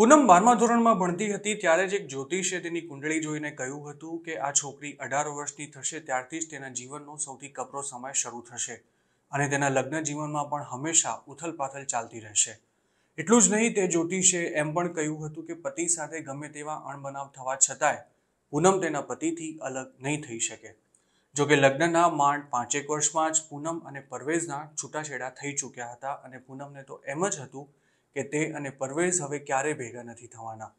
પૂનમ બારમા ધોરણમાં ભણતી હતી ત્યારે જ એક જ્યોતિષે તેની કુંડળી જોઈને કહ્યું હતું કે આ છોકરી અઢાર વર્ષની થશે ત્યારથી જ તેના જીવનનો સૌથી કપરો સમય શરૂ થશે અને તેના લગ્ન જીવનમાં પણ હંમેશા ઉથલપાથલ ચાલતી રહેશે એટલું જ નહીં તે જ્યોતિષે એમ પણ કહ્યું હતું કે પતિ સાથે ગમે તેવા અણબનાવ થવા છતાંય પૂનમ તેના પતિથી અલગ નહીં થઈ શકે જોકે લગ્નના માંડ પાંચેક વર્ષમાં જ પૂનમ અને પરવેઝના છૂટાછેડા થઈ ચૂક્યા હતા અને પૂનમને તો એમ જ હતું કે તે અને પરવેઝ હવે ક્યારેય ભેગા નથી થવાના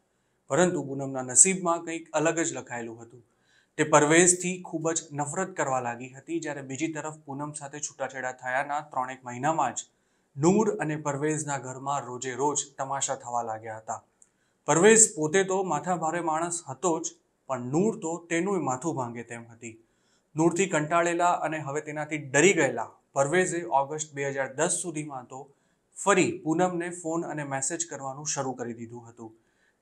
પરંતુ પૂનમના નસીબમાં કંઈક અલગ જ લખાયેલું હતું તે પરવેઝથી ખૂબ જ નફરત કરવા લાગી હતી જ્યારે બીજી તરફ પૂનમ સાથે છૂટાછેડા થયાના ત્રણેક મહિનામાં જ નૂર અને પરવેઝના ઘરમાં રોજે રોજ તમાશા થવા લાગ્યા હતા પરવેઝ પોતે તો માથા ભારે માણસ હતો જ પણ નૂર તો તેનું માથું ભાંગે તેમ હતી નૂરથી કંટાળેલા અને હવે તેનાથી ડરી ગયેલા પરવેઝે ઓગસ્ટ બે હજાર દસ સુધીમાં તો ફરી પૂનમને ફોન અને મેસેજ કરવાનું શરૂ કરી દીધું હતું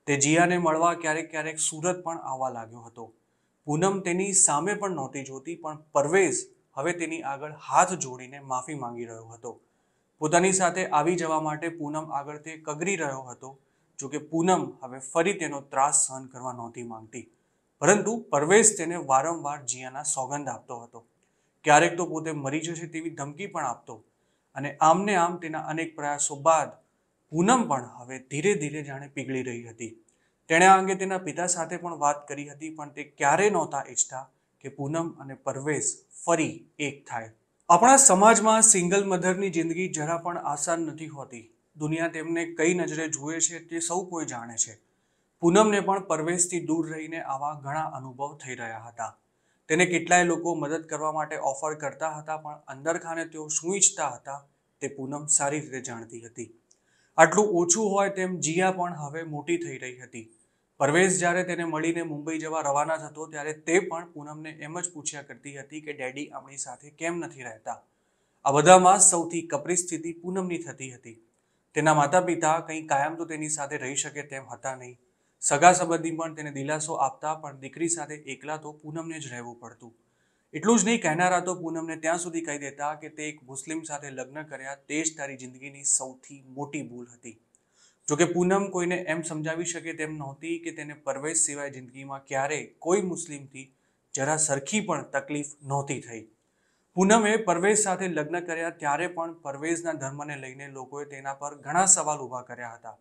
તે જીયાને મળવા ક્યારેક ક્યારેક સુરત પણ આવવા લાગ્યો હતો પૂનમ તેની સામે પણ નહોતી જોતી પણ પરવેઝ હવે તેની આગળ હાથ જોડીને માફી માંગી રહ્યો હતો પોતાની સાથે આવી જવા માટે પૂનમ આગળ તે કગરી રહ્યો હતો જો કે પૂનમ હવે ફરી તેનો ત્રાસ સહન કરવા નહોતી માંગતી પરંતુ પરવેશ તેને વારંવાર જીયાના સોગંદ આપતો હતો ક્યારેક તો પોતે મરી જશે તેવી ધમકી પણ આપતો અને આમને આમ તેના અનેક પ્રયાસો બાદ પૂનમ પણ હવે ધીરે ધીરે જાણે પીગળી રહી હતી તેણે આ અંગે તેના પિતા સાથે પણ વાત કરી હતી પણ તે ક્યારે નહોતા ઈચ્છતા કે પૂનમ અને પરવેશ ફરી એક થાય આપણા સમાજમાં સિંગલ મધરની જિંદગી જરા પણ આસાન નથી હોતી દુનિયા તેમને કઈ નજરે જુએ છે તે સૌ કોઈ જાણે છે પૂનમને પણ પરવેશથી દૂર રહીને આવા ઘણા અનુભવ થઈ રહ્યા હતા તેને કેટલાય લોકો મદદ કરવા માટે ઓફર કરતા હતા પણ અંદરખાને તેઓ શું ઈચ્છતા હતા તે પૂનમ સારી રીતે જાણતી હતી આટલું ઓછું હોય તેમ જીયા પણ હવે મોટી થઈ રહી હતી પરવેશ જ્યારે તેને મળીને મુંબઈ જવા રવાના થતો ત્યારે તે પણ પૂનમને એમ જ પૂછ્યા કરતી હતી કે ડેડી આપણી સાથે કેમ નથી રહેતા આ બધામાં સૌથી કપરી સ્થિતિ પૂનમની થતી હતી તેના માતા પિતા કંઈ કાયમ તો તેની સાથે રહી શકે તેમ હતા નહીં સગા સંબંધી પણ તેને દિલાસો આપતા પણ દીકરી સાથે એકલા તો પૂનમને જ રહેવું પડતું એટલું જ નહીં કહેનારા તો પૂનમને ત્યાં સુધી કહી દેતા કે તે એક મુસ્લિમ સાથે લગ્ન કર્યા તે જ તારી જિંદગીની સૌથી મોટી ભૂલ હતી જોકે પૂનમ કોઈને એમ સમજાવી શકે તેમ નહોતી કે તેને પરવેશ સિવાય જિંદગીમાં ક્યારે કોઈ મુસ્લિમથી જરા સરખી પણ તકલીફ નહોતી થઈ પૂનમે પરવેશ સાથે લગ્ન કર્યા ત્યારે પણ પરવેશના ધર્મને લઈને લોકોએ તેના પર ઘણા સવાલ ઊભા કર્યા હતા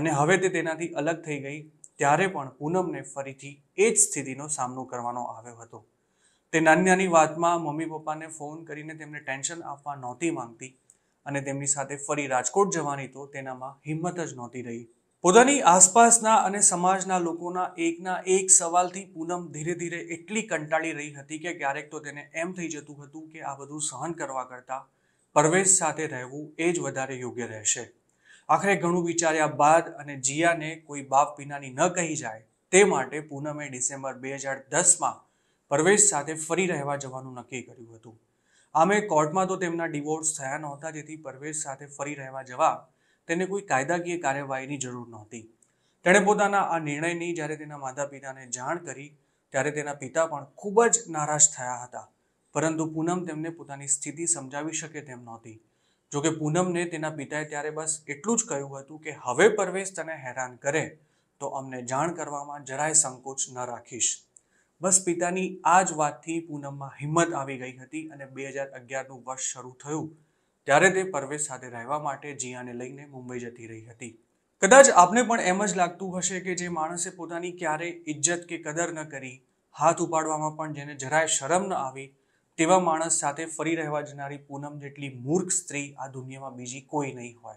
અને હવે તે તેનાથી અલગ થઈ ગઈ ત્યારે પણ પૂનમને ફરીથી એ જ સ્થિતિનો સામનો કરવાનો આવ્યો હતો તે નાની નાની વાતમાં મમ્મી પપ્પાને ફોન કરીને તેમને ટેન્શન આપવા નહોતી માંગતી અને તેમની સાથે ફરી રાજકોટ જવાની તો તેનામાં હિંમત જ નહોતી રહી પોતાની આસપાસના અને સમાજના લોકોના એકના એક સવાલથી પૂનમ ધીરે ધીરે એટલી કંટાળી રહી હતી કે ક્યારેક તો તેને એમ થઈ જતું હતું કે આ બધું સહન કરવા કરતાં પરવેશ સાથે રહેવું એ જ વધારે યોગ્ય રહેશે આખરે ઘણું વિચાર્યા બાદ અને જીયાને કોઈ બાપ વિનાની ન કહી જાય તે માટે પૂનમે ડિસેમ્બર બે હજાર દસમાં પરવેશ સાથે ફરી રહેવા જવાનું નક્કી કર્યું હતું આમે કોર્ટમાં તો તેમના ડિવોર્સ થયા નહોતા જેથી પરવેશ સાથે ફરી રહેવા જવા તેને કોઈ કાયદાકીય કાર્યવાહીની જરૂર નહોતી તેણે પોતાના આ નિર્ણયની જ્યારે તેના માતા પિતાને જાણ કરી ત્યારે તેના પિતા પણ ખૂબ જ નારાજ થયા હતા પરંતુ પૂનમ તેમને પોતાની સ્થિતિ સમજાવી શકે તેમ નહોતી જોકે પૂનમને તેના પિતાએ ત્યારે બસ એટલું જ કહ્યું હતું કે હવે પરવેશ તને હેરાન કરે તો અમને જાણ કરવામાં જરાય સંકોચ ન રાખીશ બસ પિતાની આ જ વાતથી પૂનમમાં હિંમત આવી ગઈ હતી અને બે હજાર અગિયારનું વર્ષ શરૂ થયું ત્યારે તે પરવેશ સાથે રહેવા માટે જીયાને લઈને મુંબઈ જતી રહી હતી કદાચ આપને પણ એમ જ લાગતું હશે કે જે માણસે પોતાની ક્યારેય ઇજ્જત કે કદર ન કરી હાથ ઉપાડવામાં પણ જેને જરાય શરમ ન આવી તેવા માણસ સાથે ફરી રહેવા જનારી પૂનમ જેટલી મૂર્ખ સ્ત્રી આ દુનિયામાં બીજી કોઈ નહીં હોય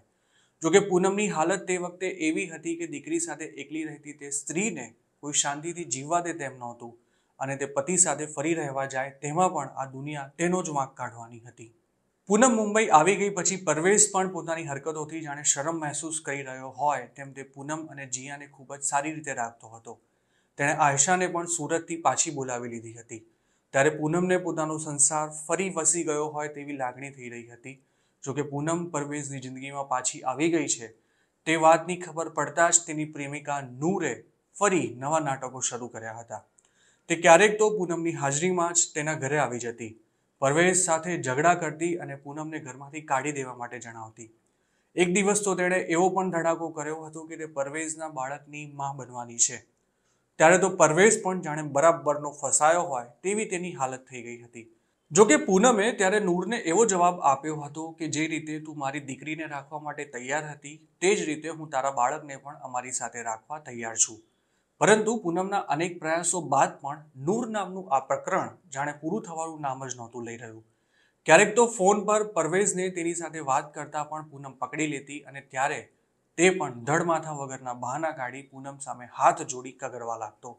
જોકે પૂનમની હાલત તે વખતે એવી હતી કે દીકરી સાથે એકલી રહેતી તે સ્ત્રીને કોઈ શાંતિથી જીવવા દે તેમ નહોતું અને તે પતિ સાથે ફરી રહેવા જાય તેમાં પણ આ દુનિયા તેનો જ વાંક કાઢવાની હતી પૂનમ મુંબઈ આવી ગઈ પછી પરવેશ પણ પોતાની હરકતોથી જાણે શરમ મહેસૂસ કરી રહ્યો હોય તેમ તે પૂનમ અને જીયાને ખૂબ જ સારી રીતે રાખતો હતો તેણે આયશાને પણ સુરતથી પાછી બોલાવી લીધી હતી ત્યારે પૂનમને પોતાનો સંસાર ફરી વસી ગયો હોય તેવી લાગણી થઈ રહી હતી જો કે પૂનમ પરવેઝની જિંદગીમાં પાછી આવી ગઈ છે તે વાતની ખબર પડતા જ તેની પ્રેમિકા નૂરે ફરી નવા નાટકો શરૂ કર્યા હતા તે ક્યારેક તો પૂનમની હાજરીમાં જ તેના ઘરે આવી જતી પરવેશ સાથે ઝઘડા કરતી અને પૂનમને ઘરમાંથી કાઢી દેવા માટે જણાવતી એક દિવસ તો તેણે એવો પણ ધડાકો કર્યો હતો કે તે પરવેઝના બાળકની મા બનવાની છે ત્યારે તો પરવેશ પણ જાણે બરાબરનો ફસાયો હોય તેવી તેની હાલત થઈ ગઈ હતી જો કે પૂનમે ત્યારે નૂરને એવો જવાબ આપ્યો હતો કે જે રીતે તું મારી દીકરીને રાખવા માટે તૈયાર હતી તે જ રીતે હું તારા બાળકને પણ અમારી સાથે રાખવા તૈયાર છું પરંતુ પૂનમના અનેક પ્રયાસો બાદ પણ નૂર નામનું આ પ્રકરણ જાણે પૂરું થવાનું નામ જ નહોતું લઈ રહ્યું ક્યારેક તો ફોન પર પરવેઝને તેની સાથે વાત કરતાં પણ પૂનમ પકડી લેતી અને ત્યારે તે પણ ધડમાથા વગરના બહાના કાઢી પૂનમ સામે હાથ જોડી કગરવા લાગતો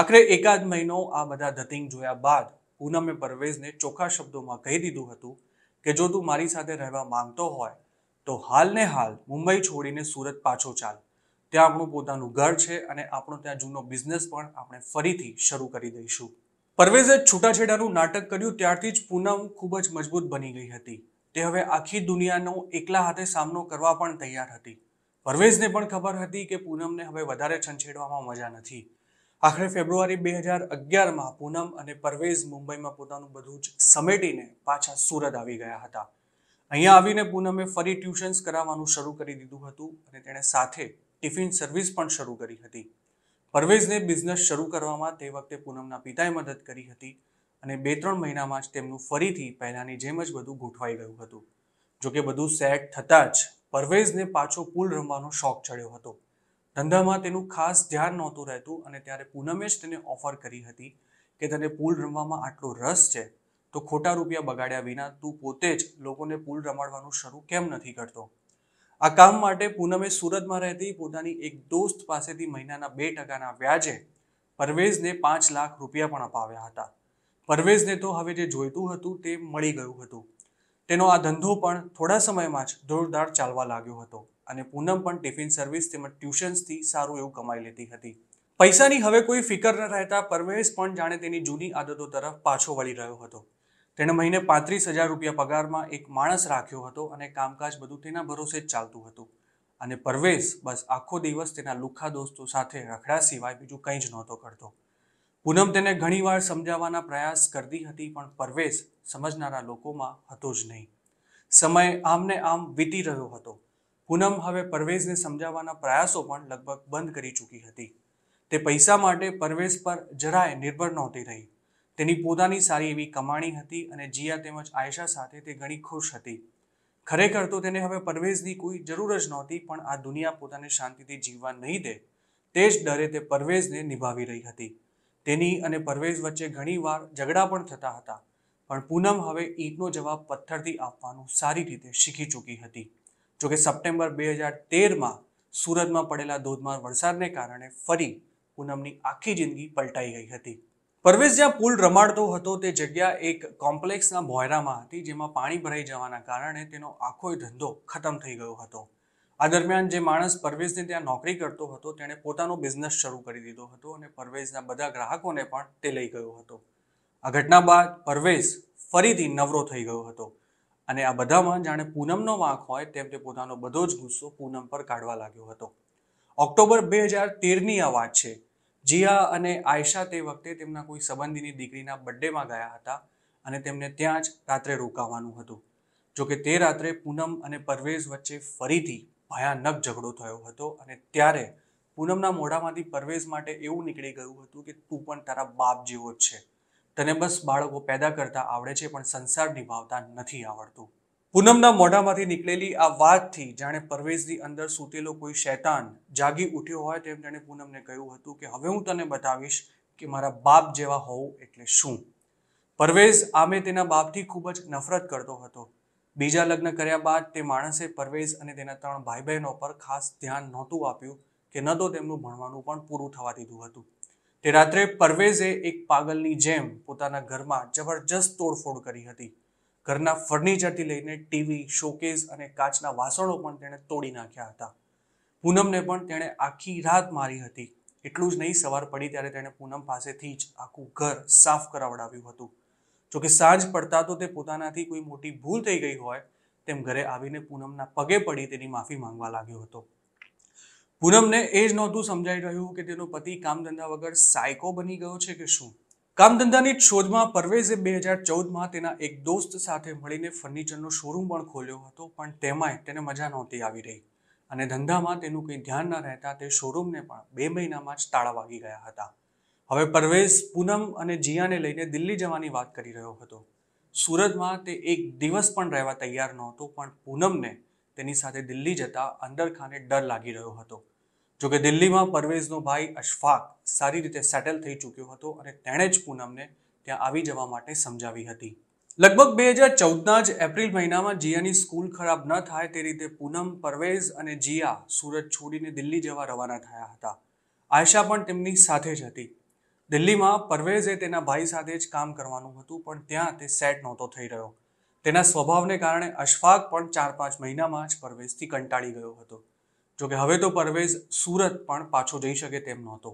આખરે એકાદ મહિનો આ બધા ધતિંગ જોયા બાદ પૂનમે પરવેઝને ચોખ્ખા શબ્દોમાં કહી દીધું હતું કે જો તું મારી સાથે રહેવા માંગતો હોય તો હાલને હાલ મુંબઈ છોડીને સુરત પાછો ચાલ ત્યાં આપણું પોતાનું ઘર છે અને આપણો ત્યાં જૂનો બિઝનેસ પણ આપણે ફરીથી શરૂ કરી દઈશું પરવેઝે છૂટાછેડાનું નાટક કર્યું ત્યારથી જ પૂનમ ખૂબ જ મજબૂત બની ગઈ હતી તે હવે આખી દુનિયાનો એકલા હાથે સામનો કરવા પણ તૈયાર હતી પરવેઝને પણ ખબર હતી કે પૂનમને હવે વધારે છંછેડવામાં મજા નથી આખરે ફેબ્રુઆરી બે હજાર અગિયારમાં પૂનમ અને પરવેઝ મુંબઈમાં પોતાનું બધું જ સમેટીને પાછા સુરત આવી ગયા હતા અહીંયા આવીને પૂનમે ફરી ટ્યુશન્સ કરાવવાનું શરૂ કરી દીધું હતું અને તેણે સાથે ટિફિન સર્વિસ પણ શરૂ કરી હતી પરવેઝને બિઝનેસ શરૂ કરવામાં તે વખતે પૂનમના પિતાએ મદદ કરી હતી અને બે ત્રણ મહિનામાં જ તેમનું ફરીથી પહેલાંની જેમ જ બધું ગોઠવાઈ ગયું હતું જોકે બધું સેટ થતાં જ પરવેઝને પાછો પુલ રમવાનો શોખ ચડ્યો હતો ધંધામાં તેનું ખાસ ધ્યાન નહોતું રહેતું અને ત્યારે પૂનમે જ તેને ઓફર કરી હતી કે તને પુલ રમવામાં આટલો રસ છે તો ખોટા રૂપિયા બગાડ્યા વિના તું પોતે જ લોકોને પુલ રમાડવાનું શરૂ કેમ નથી કરતો આ કામ માટે પૂનમે સુરતમાં રહેતી પોતાની એક દોસ્ત પાસેથી મહિનાના બે ટકાના વ્યાજે પરવેઝને પાંચ લાખ રૂપિયા પણ અપાવ્યા હતા પરવેઝને તો હવે જે જોઈતું હતું તે મળી ગયું હતું તેનો આ ધંધો પણ થોડા સમયમાં જ જોરદાર ચાલવા લાગ્યો હતો અને પૂનમ પણ ટિફિન સર્વિસ તેમજ ટ્યુશન્સથી સારું એવું કમાઈ લેતી હતી પૈસાની હવે કોઈ ફિકર ન રહેતા પરવેશ પણ જાણે તેની જૂની આદતો તરફ પાછો વળી રહ્યો હતો તેણે મહિને પાંત્રીસ હજાર રૂપિયા પગારમાં એક માણસ રાખ્યો હતો અને કામકાજ બધું તેના ભરોસે જ ચાલતું હતું અને પરવેશ બસ આખો દિવસ તેના લુખ્ખા દોસ્તો સાથે રખડા સિવાય બીજું કંઈ જ નહોતો કરતો પૂનમ તેને ઘણીવાર સમજાવવાના પ્રયાસ કરતી હતી પણ પરવેશ સમજનારા લોકોમાં હતો જ નહીં સમય આમને આમ વીતી રહ્યો હતો પૂનમ હવે પરવેઝને સમજાવવાના પ્રયાસો પણ લગભગ બંધ કરી ચૂકી હતી તે પૈસા માટે પરવેઝ પર જરાય નિર્ભર નહોતી રહી તેની પોતાની સારી એવી કમાણી હતી અને જીયા તેમજ આયશા સાથે તે ઘણી ખુશ હતી ખરેખર તો તેને હવે પરવેઝની કોઈ જરૂર જ નહોતી પણ આ દુનિયા પોતાને શાંતિથી જીવવા નહીં દે તે જ ડરે તે પરવેઝને નિભાવી રહી હતી તેની અને પરવેઝ વચ્ચે ઘણીવાર ઝઘડા પણ થતા હતા પણ પૂનમ હવે ઈંટનો જવાબ પથ્થરથી આપવાનું સારી રીતે શીખી ચૂકી હતી જોકે સપ્ટેમ્બર બે હજાર તેરમાં સુરતમાં પડેલા ધોધમાર વરસાદને કારણે ફરી પૂનમની આખી જિંદગી પલટાઈ ગઈ હતી પરવેશ જ્યાં પુલ રમાડતો હતો તે જગ્યા એક કોમ્પ્લેક્સના ભોયરામાં હતી જેમાં પાણી ભરાઈ જવાના કારણે તેનો આખો ધંધો ખતમ થઈ ગયો હતો આ દરમિયાન જે માણસ પરવેશને ત્યાં નોકરી કરતો હતો તેણે પોતાનો બિઝનેસ શરૂ કરી દીધો હતો અને પરવેશના બધા ગ્રાહકોને પણ તે લઈ ગયો હતો આ ઘટના બાદ પરવેશ ફરીથી નવરો થઈ ગયો હતો અને આ બધામાં જાણે પૂનમનો વાંક હોય તેમ તે પોતાનો બધો જ ગુસ્સો પૂનમ પર કાઢવા લાગ્યો હતો ઓક્ટોબર બે હજાર તેરની આ વાત છે જીયા અને આયશા તે વખતે તેમના કોઈ સંબંધીની દીકરીના બર્થડેમાં ગયા હતા અને તેમને ત્યાં જ રાત્રે રોકાવાનું હતું જોકે તે રાત્રે પૂનમ અને પરવેઝ વચ્ચે ફરીથી ભયાનક ઝઘડો થયો હતો અને ત્યારે પૂનમના મોઢામાંથી પરવેઝ માટે એવું નીકળી ગયું હતું કે તું પણ તારા બાપ જેવો જ છે તને બસ બાળકો પેદા કરતા આવડે છે પણ સંસાર નિભાવતા નથી આવડતું પૂનમના મોઢામાંથી નીકળેલી આ વાતથી જાણે પરવેશની અંદર સૂતેલો કોઈ શૈતાન જાગી ઉઠ્યો હોય તેમ તેણે પૂનમને કહ્યું હતું કે હવે હું તને બતાવીશ કે મારા બાપ જેવા હોવું એટલે શું પરવેઝ આમે તેના બાપથી ખૂબ જ નફરત કરતો હતો બીજા લગ્ન કર્યા બાદ તે માણસે પરવેઝ અને તેના ત્રણ ભાઈ બહેનો પર ખાસ ધ્યાન નહોતું આપ્યું કે ન તો તેમનું ભણવાનું પણ પૂરું થવા દીધું હતું તે રાત્રે પરવેઝે એક પાગલની જેમ પોતાના ઘરમાં જબરજસ્ત તોડફોડ કરી હતી ઘરના ફર્નિચરથી લઈને ટીવી શોકેસ અને કાચના વાસણો પણ તેણે તોડી નાખ્યા હતા પૂનમને પણ તેણે આખી રાત મારી હતી એટલું જ નહીં સવાર પડી ત્યારે તેણે પૂનમ પાસેથી જ આખું ઘર સાફ કરાવડાવ્યું હતું જોકે સાંજ પડતા તો તે પોતાનાથી કોઈ મોટી ભૂલ થઈ ગઈ હોય તેમ ઘરે આવીને પૂનમના પગે પડી તેની માફી માંગવા લાગ્યો હતો પૂનમને એ જ નહોતું સમજાઈ રહ્યું કે તેનો પતિ કામધંધા વગર સાયકો બની ગયો છે કે શું કામધંધાની શોધમાં પરવેઝે બે હજાર ચૌદમાં તેના એક દોસ્ત સાથે મળીને ફર્નિચરનો શોરૂમ પણ ખોલ્યો હતો પણ તેમાંય તેને મજા નહોતી આવી રહી અને ધંધામાં તેનું કંઈ ધ્યાન ન રહેતા તે શોરૂમને પણ બે મહિનામાં જ તાળા વાગી ગયા હતા હવે પરવેઝ પૂનમ અને જિયાને લઈને દિલ્હી જવાની વાત કરી રહ્યો હતો સુરતમાં તે એક દિવસ પણ રહેવા તૈયાર નહોતો પણ પૂનમને તેની સાથે દિલ્હી જતા અંદર ખાને ડર લાગી રહ્યો હતો જોકે દિલ્હીમાં પરવેઝનો ભાઈ અશફાક સારી રીતે સેટલ થઈ ચૂક્યો હતો અને તેણે જ પૂનમને ત્યાં આવી જવા માટે સમજાવી હતી લગભગ બે હજાર ચૌદના જ એપ્રિલ મહિનામાં જિયાની સ્કૂલ ખરાબ ન થાય તે રીતે પૂનમ પરવેઝ અને જિયા સુરત છોડીને દિલ્હી જવા રવાના થયા હતા આયશા પણ તેમની સાથે જ હતી દિલ્હીમાં પરવેઝે તેના ભાઈ સાથે જ કામ કરવાનું હતું પણ ત્યાં તે સેટ નહોતો થઈ રહ્યો તેના સ્વભાવને કારણે અશફાક પણ ચાર પાંચ મહિનામાં જ પરવેઝથી કંટાળી ગયો હતો જોકે હવે તો પરવેઝ સુરત પણ પાછો જઈ શકે તેમ નહોતો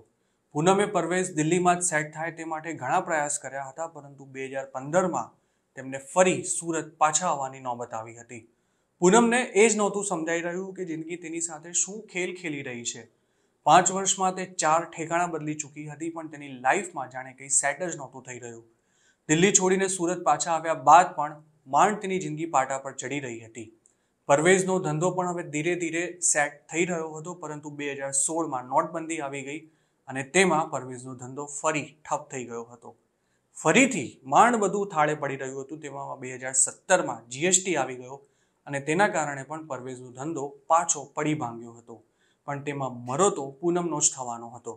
પૂનમે પરવેઝ દિલ્હીમાં જ સેટ થાય તે માટે ઘણા પ્રયાસ કર્યા હતા પરંતુ બે હજાર પંદરમાં તેમને ફરી સુરત પાછા આવવાની નોબત આવી હતી પૂનમને એ જ નહોતું સમજાઈ રહ્યું કે જિંદગી તેની સાથે શું ખેલ ખેલી રહી છે પાંચ વર્ષમાં તે ચાર ઠેકાણા બદલી ચૂકી હતી પણ તેની લાઈફમાં જાણે કંઈ સેટ જ નહોતું થઈ રહ્યું દિલ્હી છોડીને સુરત પાછા આવ્યા બાદ પણ માંડ તેની જિંદગી પાટા પર ચડી રહી હતી પરવેઝનો ધંધો પણ હવે ધીરે ધીરે સેટ થઈ રહ્યો હતો પરંતુ બે હજાર સોળમાં નોટબંધી આવી ગઈ અને તેમાં પરવેઝનો ધંધો ફરી ઠપ થઈ ગયો હતો ફરીથી માંડ બધું થાળે પડી રહ્યું હતું તેમાં બે હજાર સત્તરમાં જીએસટી આવી ગયો અને તેના કારણે પણ પરવેઝનો ધંધો પાછો પડી ભાંગ્યો હતો પણ તેમાં મરો તો પૂનમનો જ થવાનો હતો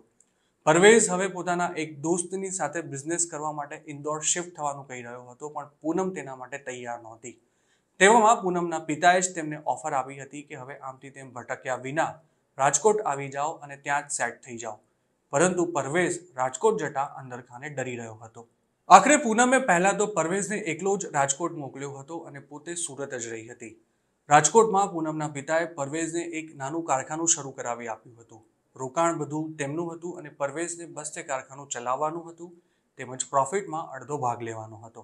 પરવેઝ હવે પોતાના એક દોસ્તની સાથે બિઝનેસ કરવા માટે ઇન્દોર શિફ્ટ થવાનું કહી રહ્યો હતો પણ પૂનમ તેના માટે તૈયાર નહોતી તેવામાં પૂનમના પિતાએ જ તેમને ઓફર આપી હતી કે હવે આમથી તેમ ભટક્યા વિના રાજકોટ આવી જાઓ અને ત્યાં જ સેટ થઈ જાઓ પરંતુ પરવેઝ રાજકોટ જતા અંદરખાને ડરી રહ્યો હતો આખરે પૂનમે પહેલાં તો પરવેઝને એકલો જ રાજકોટ મોકલ્યો હતો અને પોતે સુરત જ રહી હતી રાજકોટમાં પૂનમના પિતાએ પરવેઝને એક નાનું કારખાનું શરૂ કરાવી આપ્યું હતું રોકાણ બધું તેમનું હતું અને પરવેઝને બસ્તે કારખાનું ચલાવવાનું હતું તેમજ પ્રોફિટમાં અડધો ભાગ લેવાનો હતો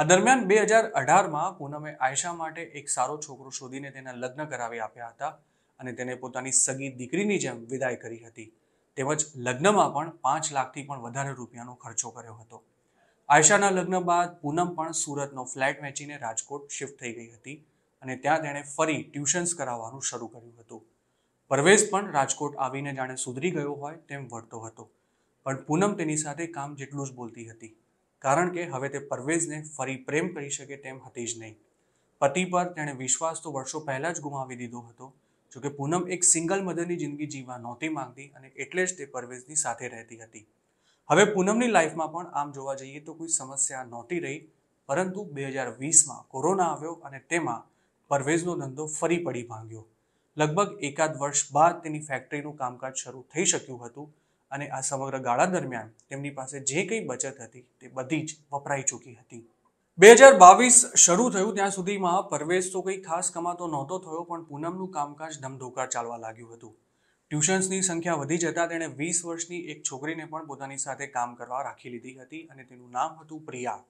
આ દરમિયાન બે હજાર અઢારમાં પૂનમે આયશા માટે એક સારો છોકરો શોધીને તેના લગ્ન કરાવી આપ્યા હતા અને તેને પોતાની સગી દીકરીની જેમ વિદાય કરી હતી તેમજ લગ્નમાં પણ પાંચ લાખથી પણ વધારે રૂપિયાનો ખર્ચો કર્યો હતો આયશાના લગ્ન બાદ પૂનમ પણ સુરતનો ફ્લેટ વેચીને રાજકોટ શિફ્ટ થઈ ગઈ હતી અને ત્યાં તેણે ફરી ટ્યુશન્સ કરાવવાનું શરૂ કર્યું હતું પરવેઝ પણ રાજકોટ આવીને જાણે સુધરી ગયો હોય તેમ વર્તો હતો પણ પૂનમ તેની સાથે કામ જેટલું જ બોલતી હતી કારણ કે હવે તે પરવેઝને ફરી પ્રેમ કરી શકે તેમ હતી જ નહીં પતિ પર તેણે વિશ્વાસ તો વર્ષો પહેલાં જ ગુમાવી દીધો હતો જોકે પૂનમ એક સિંગલ મધરની જિંદગી જીવવા નહોતી માંગતી અને એટલે જ તે પરવેઝની સાથે રહેતી હતી હવે પૂનમની લાઈફમાં પણ આમ જોવા જઈએ તો કોઈ સમસ્યા નહોતી રહી પરંતુ બે હજાર વીસમાં કોરોના આવ્યો અને તેમાં પરવેઝનો ધંધો ફરી પડી ભાંગ્યો લગભગ એકાદ વર્ષ બાદ તેની ફેક્ટરીનું કામકાજ શરૂ થઈ શક્યું હતું અને આ સમગ્ર ગાળા દરમિયાન તેમની પાસે જે કંઈ બચત હતી તે બધી જ વપરાઈ ચૂકી હતી બે હજાર બાવીસ શરૂ થયું ત્યાં સુધીમાં પરવેશ તો કંઈ ખાસ કમાતો નહોતો થયો પણ પૂનમનું કામકાજ ધમધોકા ચાલવા લાગ્યું હતું ટ્યુશન્સની સંખ્યા વધી જતાં તેણે વીસ વર્ષની એક છોકરીને પણ પોતાની સાથે કામ કરવા રાખી લીધી હતી અને તેનું નામ હતું પ્રિયા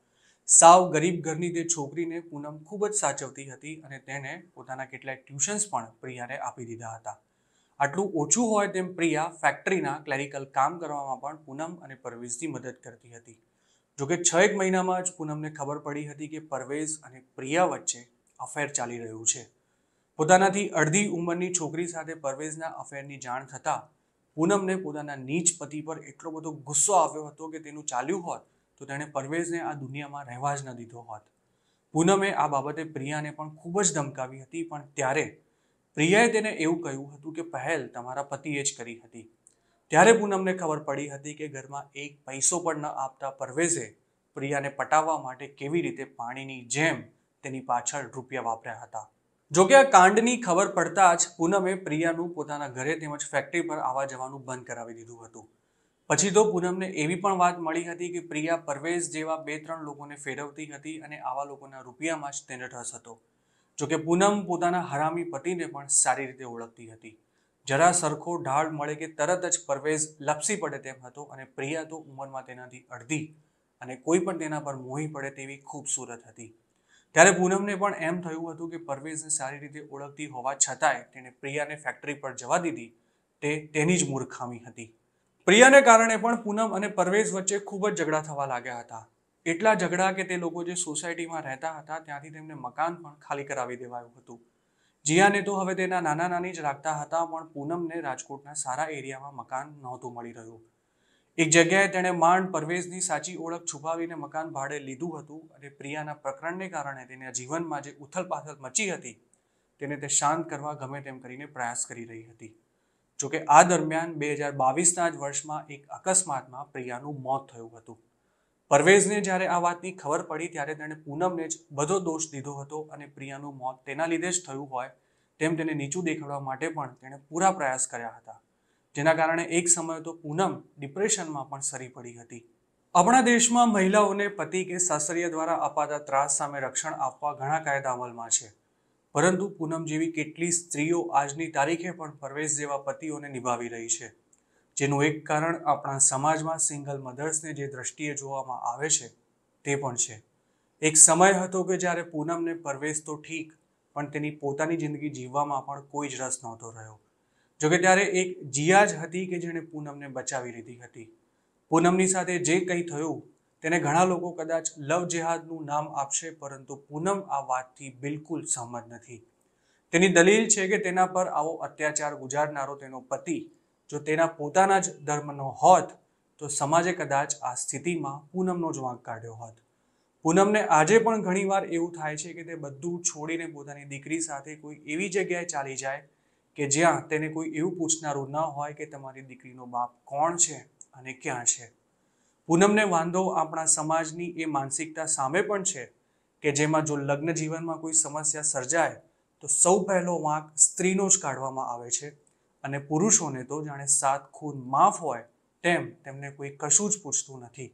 સાવ ગરીબ ઘરની તે છોકરીને પૂનમ ખૂબ જ સાચવતી હતી અને તેને પોતાના કેટલાય ટ્યુશન્સ પણ પ્રિયાને આપી દીધા હતા આટલું ઓછું હોય તેમ પ્રિયા ફેક્ટરીના ક્લેરિકલ કામ કરવામાં પણ પૂનમ અને પરવેઝની મદદ કરતી હતી જોકે છ એક મહિનામાં જ પૂનમને ખબર પડી હતી કે પરવેઝ અને પ્રિયા વચ્ચે અફેર ચાલી રહ્યું છે પોતાનાથી અડધી ઉંમરની છોકરી સાથે પરવેઝના અફેરની જાણ થતાં પૂનમને પોતાના નીચ પતિ પર એટલો બધો ગુસ્સો આવ્યો હતો કે તેનું ચાલ્યું હોત તો તેણે પરવેઝને આ દુનિયામાં રહેવા જ ન દીધો હોત પૂનમે આ બાબતે પ્રિયાને પણ ખૂબ જ ધમકાવી હતી પણ ત્યારે પ્રિયાએ તેને એવું કહ્યું હતું કે પહેલ તમારા પતિએ જ કરી હતી ત્યારે પૂનમને ખબર પડી હતી કે ઘરમાં એક પૈસો પણ ન આપતા પરવેઝે પ્રિયાને પટાવવા માટે કેવી રીતે પાણીની જેમ તેની પાછળ રૂપિયા વાપર્યા હતા જોકે આ કાંડની ખબર પડતા જ પૂનમે પ્રિયાનું પોતાના ઘરે તેમજ ફેક્ટરી પર આવવા જવાનું બંધ કરાવી દીધું હતું પછી તો પૂનમને એવી પણ વાત મળી હતી કે પ્રિયા પરવેઝ જેવા બે ત્રણ લોકોને ફેરવતી હતી અને આવા લોકોના રૂપિયામાં જ તેને રસ હતો જોકે પૂનમ પોતાના હરામી પતિને પણ સારી રીતે ઓળખતી હતી જરા સરખો ઢાળ મળે કે તરત જ પરવેઝ લપસી પડે તેમ હતો અને પ્રિયા તો ઉંમરમાં તેનાથી અડધી અને કોઈ પણ તેના પર મોહી પડે તેવી ખૂબસૂરત હતી ત્યારે પૂનમને પણ એમ થયું હતું કે પરવેઝને સારી રીતે ઓળખતી હોવા છતાંય તેણે પ્રિયાને ફેક્ટરી પર જવા દીધી તે તેની જ મૂર્ખામી હતી પ્રિયાને કારણે પણ પૂનમ અને પરવેઝ વચ્ચે ખૂબ જ ઝઘડા થવા લાગ્યા હતા એટલા ઝઘડા કે તે લોકો જે સોસાયટીમાં રહેતા હતા ત્યાંથી તેમને મકાન પણ ખાલી કરાવી દેવાયું હતું જીયાને તો હવે તેના નાના નાની જ રાખતા હતા પણ પૂનમને રાજકોટના સારા એરિયામાં મકાન નહોતું મળી રહ્યું એક જગ્યાએ તેણે માંડ પરવેઝની સાચી ઓળખ છુપાવીને મકાન ભાડે લીધું હતું અને પ્રિયાના પ્રકરણને કારણે તેના જીવનમાં જે ઉથલપાથલ મચી હતી તેને તે શાંત કરવા ગમે તેમ કરીને પ્રયાસ કરી રહી હતી જોકે આ દરમિયાન બે હજાર બાવીસના જ વર્ષમાં એક અકસ્માતમાં પ્રિયાનું મોત થયું હતું પરવેઝને જ્યારે આ વાતની ખબર પડી ત્યારે તેણે પૂનમને જ બધો દોષ દીધો હતો અને પ્રિયાનું મોત તેના લીધે જ થયું હોય તેમ તેને નીચું દેખાડવા માટે પણ તેણે પૂરા પ્રયાસ કર્યા હતા જેના કારણે એક સમય તો પૂનમ ડિપ્રેશનમાં પણ સરી પડી હતી આપણા દેશમાં મહિલાઓને પતિ કે સાસરિયા દ્વારા અપાતા ત્રાસ સામે રક્ષણ આપવા ઘણા કાયદા અમલમાં છે પરંતુ પૂનમ જેવી કેટલી સ્ત્રીઓ આજની તારીખે પણ પરવેશ જેવા પતિઓને નિભાવી રહી છે જેનું એક કારણ આપણા સમાજમાં સિંગલ મધર્સને જે દ્રષ્ટિએ જોવામાં આવે છે તે પણ છે એક સમય હતો કે જ્યારે પૂનમને પરવેશ તો ઠીક પણ તેની પોતાની જિંદગી જીવવામાં પણ કોઈ જ રસ નહોતો રહ્યો જોકે ત્યારે એક જીયા જ હતી કે જેણે પૂનમને બચાવી લીધી હતી પૂનમની સાથે જે કંઈ થયું તેને ઘણા લોકો કદાચ લવ જેહાદનું નામ આપશે પરંતુ પૂનમ આ વાતથી બિલકુલ સહમત નથી તેની દલીલ છે કે તેના પર આવો અત્યાચાર ગુજારનારો તેનો પતિ જો તેના પોતાના જ ધર્મનો હોત તો સમાજે કદાચ આ સ્થિતિમાં પૂનમનો જ વાંક કાઢ્યો હોત પૂનમને આજે પણ ઘણીવાર એવું થાય છે કે તે બધું છોડીને પોતાની દીકરી સાથે કોઈ એવી જગ્યાએ ચાલી જાય કે જ્યાં તેને કોઈ એવું પૂછનારું ન હોય કે તમારી દીકરીનો બાપ કોણ છે અને ક્યાં છે પૂનમને વાંધો આપણા સમાજની એ માનસિકતા સામે પણ છે કે જેમાં જો લગ્ન જીવનમાં કોઈ સમસ્યા સર્જાય તો સૌ પહેલો વાંક સ્ત્રીનો જ કાઢવામાં આવે છે અને પુરુષોને તો જાણે સાત ખૂન માફ હોય તેમ તેમને કોઈ કશું જ પૂછતું નથી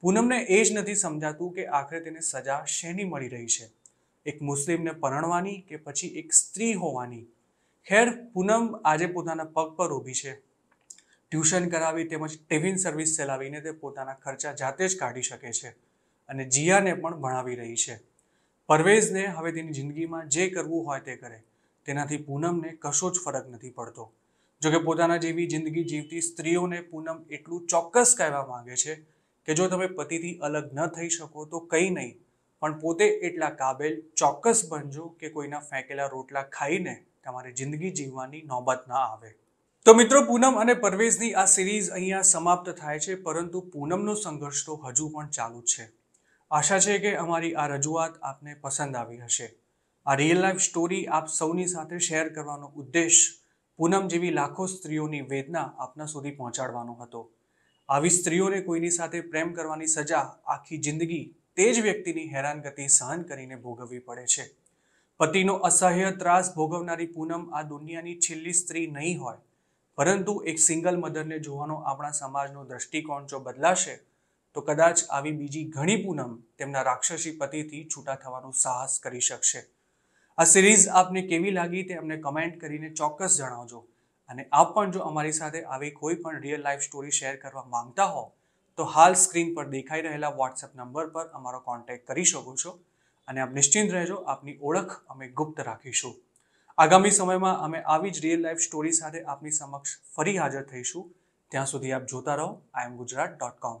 પૂનમને એ જ નથી સમજાતું કે આખરે તેને સજા શેની મળી રહી છે એક મુસ્લિમને પરણવાની કે પછી એક સ્ત્રી હોવાની ખેર પૂનમ આજે પોતાના પગ પર ઊભી છે ટ્યુશન કરાવી તેમજ ટિફિન સર્વિસ ચલાવીને તે પોતાના ખર્ચા જાતે જ કાઢી શકે છે અને જિયાને પણ ભણાવી રહી છે પરવેઝને હવે તેની જિંદગીમાં જે કરવું હોય તે કરે તેનાથી પૂનમને કશો જ ફરક નથી પડતો જોકે પોતાના જેવી જિંદગી જીવતી સ્ત્રીઓને પૂનમ એટલું ચોક્કસ કહેવા માંગે છે કે જો તમે પતિથી અલગ ન થઈ શકો તો કંઈ નહીં પણ પોતે એટલા કાબેલ ચોક્કસ બનજો કે કોઈના ફેંકેલા રોટલા ખાઈને તમારે જિંદગી જીવવાની નોબત ના આવે તો મિત્રો પૂનમ અને પરવેઝની આ સિરીઝ અહીંયા સમાપ્ત થાય છે પરંતુ પૂનમનો સંઘર્ષ તો હજુ પણ ચાલુ છે આશા છે કે અમારી આ રજૂઆત આપને પસંદ આવી હશે આ રિયલ લાઈફ સ્ટોરી આપ સૌની સાથે શેર કરવાનો ઉદ્દેશ પૂનમ જેવી લાખો સ્ત્રીઓની વેદના આપના સુધી પહોંચાડવાનો હતો આવી સ્ત્રીઓને કોઈની સાથે પ્રેમ કરવાની સજા આખી જિંદગી તે જ વ્યક્તિની હેરાનગતિ સહન કરીને ભોગવવી પડે છે પતિનો અસહ્ય ત્રાસ ભોગવનારી પૂનમ આ દુનિયાની છેલ્લી સ્ત્રી નહીં હોય પરંતુ એક સિંગલ મધરને જોવાનો આપણા સમાજનો દ્રષ્ટિકોણ જો બદલાશે તો કદાચ આવી બીજી ઘણી પૂનમ તેમના રાક્ષસી પતિથી છૂટા થવાનું સાહસ કરી શકશે આ સિરીઝ આપને કેવી લાગી તે અમને કમેન્ટ કરીને ચોક્કસ જણાવજો અને આપ પણ જો અમારી સાથે આવી કોઈ પણ રિયલ લાઈફ સ્ટોરી શેર કરવા માંગતા હો તો હાલ સ્ક્રીન પર દેખાઈ રહેલા વોટ્સએપ નંબર પર અમારો કોન્ટેક્ટ કરી શકો છો અને આપ નિશ્ચિંત રહેજો આપની ઓળખ અમે ગુપ્ત રાખીશું આગામી સમયમાં અમે આવી જ રિયલ લાઈફ સ્ટોરી સાથે આપની સમક્ષ ફરી હાજર થઈશું ત્યાં સુધી આપ જોતા રહો આઈ એમ ગુજરાત ડોટ કોમ